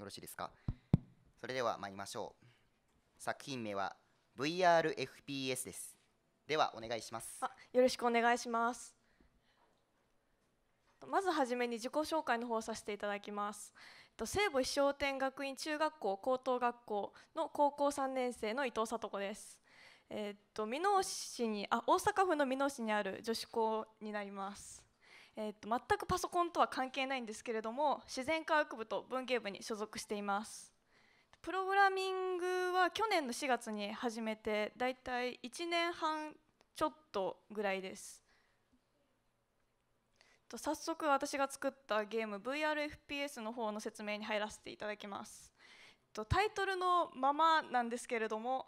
よろしいですかそれでは参りましょう作品名は VRFPS ですではお願いしますよろしくお願いしますまずはじめに自己紹介の方をさせていただきます聖母商店学院中学校高等学校の高校3年生の伊藤聡子ですえー、っと箕面市にあ大阪府の箕面市にある女子校になりますえー、と全くパソコンとは関係ないんですけれども自然科学部と文芸部に所属していますプログラミングは去年の4月に始めてだいたい1年半ちょっとぐらいですと早速私が作ったゲーム VRFPS の方の説明に入らせていただきますとタイトルのままなんですけれども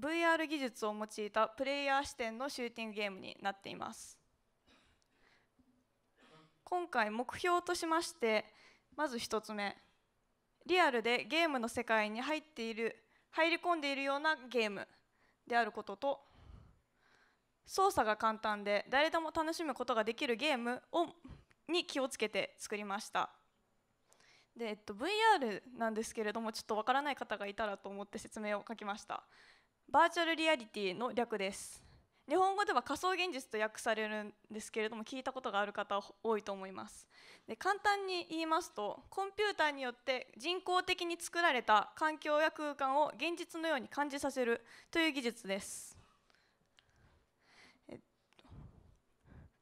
VR 技術を用いたプレイヤー視点のシューティングゲームになっています今回目標としましてまず1つ目リアルでゲームの世界に入っている入り込んでいるようなゲームであることと操作が簡単で誰でも楽しむことができるゲームをに気をつけて作りましたで、えっと、VR なんですけれどもちょっとわからない方がいたらと思って説明を書きましたバーチャルリアリティの略です日本語では仮想現実と訳されるんですけれども聞いたことがある方多いと思いますで簡単に言いますとコンピューターによって人工的に作られた環境や空間を現実のように感じさせるという技術です、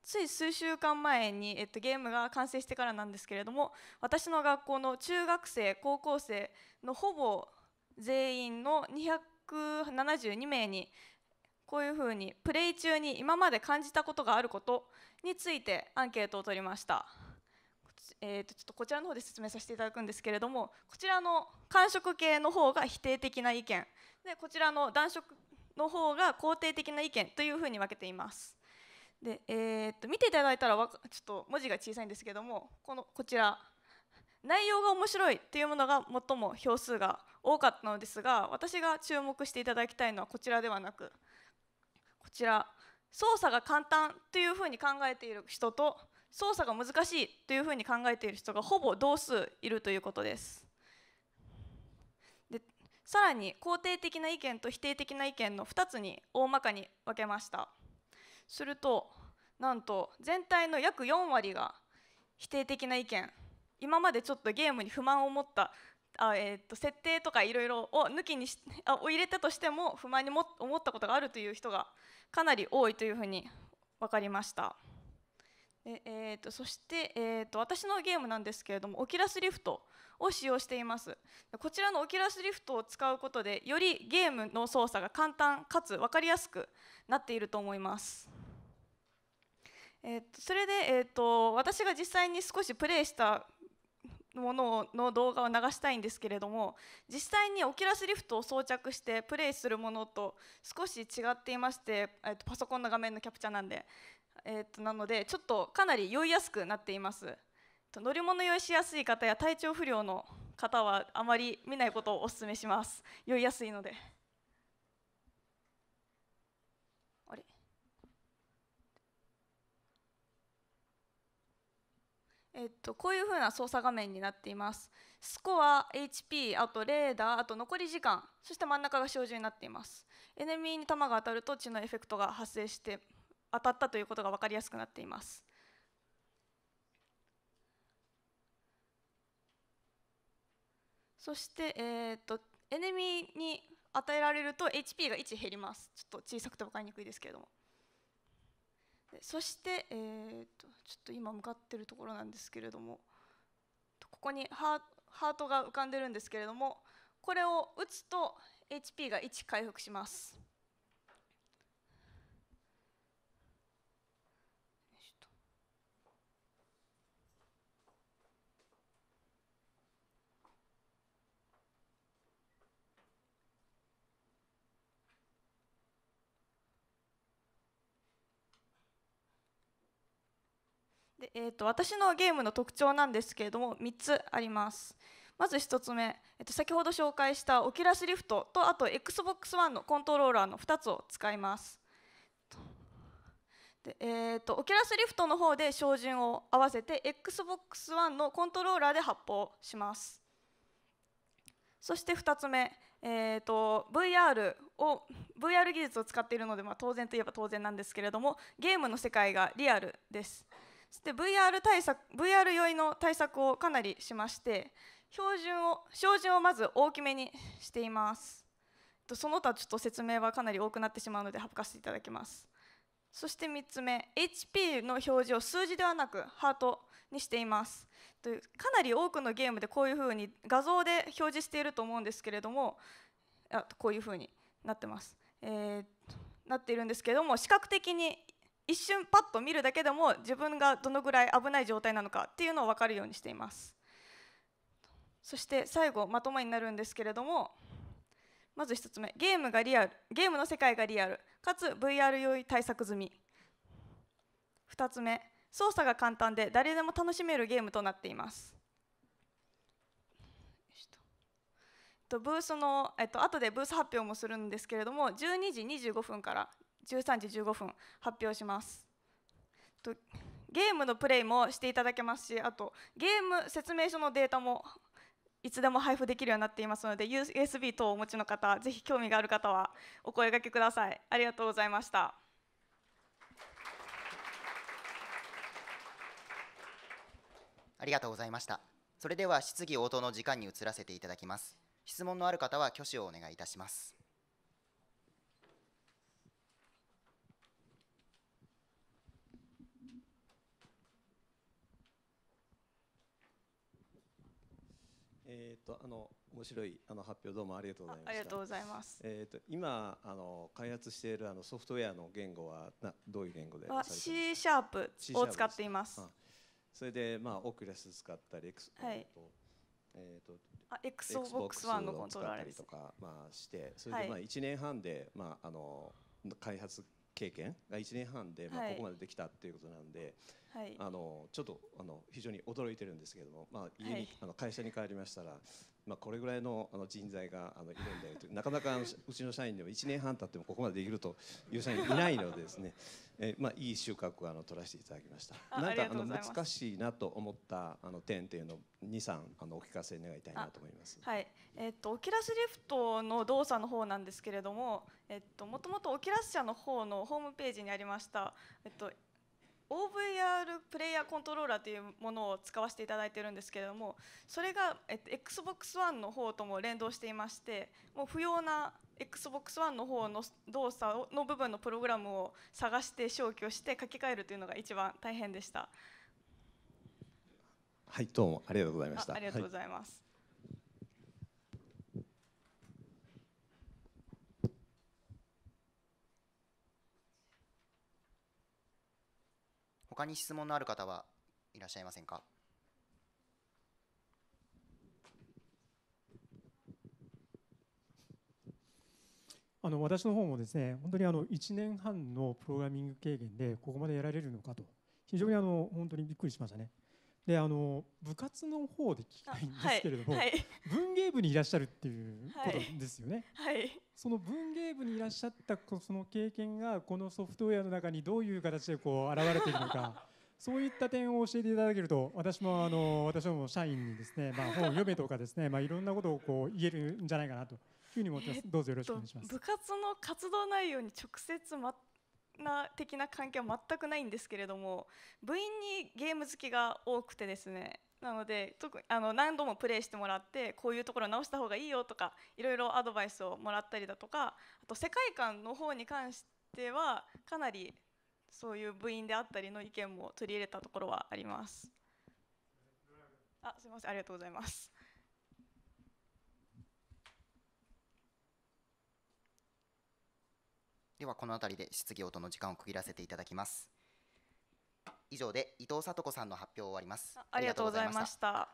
つい数週間前に、えっと、ゲームが完成してからなんですけれども私の学校の中学生高校生のほぼ全員の2 7 2名にこういうふうにプレイ中に今まで感じたことがあることについてアンケートを取りました。えー、とちょっとこちらの方で説明させていただくんですけれどもこちらの感触系の方が否定的な意見でこちらの暖色の方が肯定的な意見というふうに分けています。でえー、と見ていただいたらちょっと文字が小さいんですけどもこのこちら内容が面白いというものが最も票数が多かったのですが私が注目していただきたいのはこちらではなくこちら操作が簡単というふうに考えている人と操作が難しいというふうに考えている人がほぼ同数いるということです。でさらに肯定的な意見と否定的な意見の2つに大まかに分けました。するとなんと全体の約4割が否定的な意見今までちょっとゲームに不満を持ったあえーと、設定とかいろいろを抜きにし あを入れたとしても不満にも思ったことがあるという人がかなり多いというふうに分かりました。でえーと、そして、えーと、と私のゲームなんですけれどもオキラスリフトを使用していますこちらのオキラスリフトを使うことでよりゲームの操作が簡単かつ分かりやすくなっていると思います。えー、とそれで、えー、と私が実際に少しプレイしたものの動画を流したいんですけれども実際にオキラスリフトを装着してプレイするものと少し違っていまして、えー、とパソコンの画面のキャプチャーなんで、えー、となのでちょっとかなり酔いやすくなっています乗り物酔いしやすい方や体調不良の方はあまり見ないことをお勧めします酔いやすいので。えっと、こういうふうな操作画面になっています。スコア、HP、あとレーダー、あと残り時間、そして真ん中が照準になっています。エネミーに弾が当たると血のエフェクトが発生して当たったということが分かりやすくなっています。そして、えー、っとエネミーに与えられると HP が1減ります。ちょっと小さくて分かりにくいですけれども。そして、えーと、とちょっと今向かってるところなんですけれどもここにハートが浮かんでるんですけれどもこれを打つと HP が1回復します。でえーと、私のゲームの特徴なんですけれども3つありますまず1つ目、えっと、先ほど紹介したオキュラスリフトとあと XBOX1 のコントローラーの2つを使いますでえーと、オキュラスリフトの方で照準を合わせて XBOX1 のコントローラーで発砲しますそして2つ目、えーと、と VR を VR 技術を使っているので、まあ、当然といえば当然なんですけれどもゲームの世界がリアルですして VR 対策 VR 酔いの対策をかなりしまして標準を標準をまず大きめにしていますその他ちょっと説明はかなり多くなってしまうので省かせていただきますそして3つ目 HP の表示を数字ではなくハートにしていますかなり多くのゲームでこういうふうに画像で表示していると思うんですけれどもあこういうふうになってます、えー、なっているんですけれども視覚的に一瞬パッと見るだけでも自分がどのぐらい危ない状態なのかっていうのを分かるようにしていますそして最後まとめになるんですけれどもまず1つ目ゲームがリアルゲームの世界がリアルかつ VR 用意対策済み2つ目操作が簡単で誰でも楽しめるゲームとなっていますブースの、えっと後でブース発表もするんですけれども12時25分から13時15分発表します。とゲームのプレイもしていただけますしあとゲーム説明書のデータもいつでも配布できるようになっていますので USB 等をお持ちの方ぜひ興味がある方はお声がけくださいありがとうございましたありがとうございましたそれでは質疑応答の時間に移らせていただきます質問のある方は挙手をお願いいたしますえっ、ー、とあの面白いあの発表どうもありがとうございました。ありがとうございます。えっ、ー、と今あの開発しているあのソフトウェアの言語はなどういう言語であ C シャープを使っています。それでまあオクラス使ったりエクス、はい、えっ、ー、とあ Xbox One のコントローラーです。とかまあしてそれでまあ一年半でまああの開発経験が1年半でまあここまでできたっていうことなんで、はいはい、あのちょっとあの非常に驚いてるんですけども、まあ、家に、はい、あの会社に帰りましたら、まあ、これぐらいのあの人材があのいるんだよとなかなかうちの社員でも1年半経ってもここまでできるという社員いないのでですねえ、まあ、いい収穫をあの取らせていただきました。なんかあの難しいなと思ったあの点っていうのを23あのお聞かせ願いたいなと思います。はい、えー、っとオキラスリフトの動作の方なんですけれども、えっともともとオキラス社の方のホームページにありました。えっと OVR プレイヤーコントローラーというものを使わせていただいてるんですけれどもそれが、えっと、Xbox 1 n e の方とも連動していましてもう不要な Xbox 1 n e の方の動作の部分のプログラムを探して消去して書き換えるというのが一番大変でした。はい、どうもありがとうございました。ありがとうございます。はい他に質問のある方はいらっしゃいませんかあの私の方もですね本当にあの1年半のプログラミング経験でここまでやられるのかと非常にあの本当にびっくりしましたね。であの部活の方で聞きたいんですけれども、はい、文芸部にいらっしゃるっていうことですよね、はい、はい、その文芸部にいらっしゃったその経験がこのソフトウェアの中にどういう形でこう現れているのか そういった点を教えていただけると私もあの私も社員にですね、まあ、本を読めとかですね、まあ、いろんなことをこう言えるんじゃないかなというふうに思ってますどうぞよろしくお願いします、部活の活動内容に直接な的な関係は全くないんですけれども部員にゲーム好きが多くてですねなので特にあの何度もプレイしてもらってこういうところ直した方がいいよとかいろいろアドバイスをもらったりだとかあと世界観の方に関してはかなりそういう部員であったりの意見も取り入れたところはあります。あすいませんありがとうございます。ではこの辺りで質疑応答の時間を区切らせていただきます以上で伊藤聡子さんの発表を終わりますありがとうございました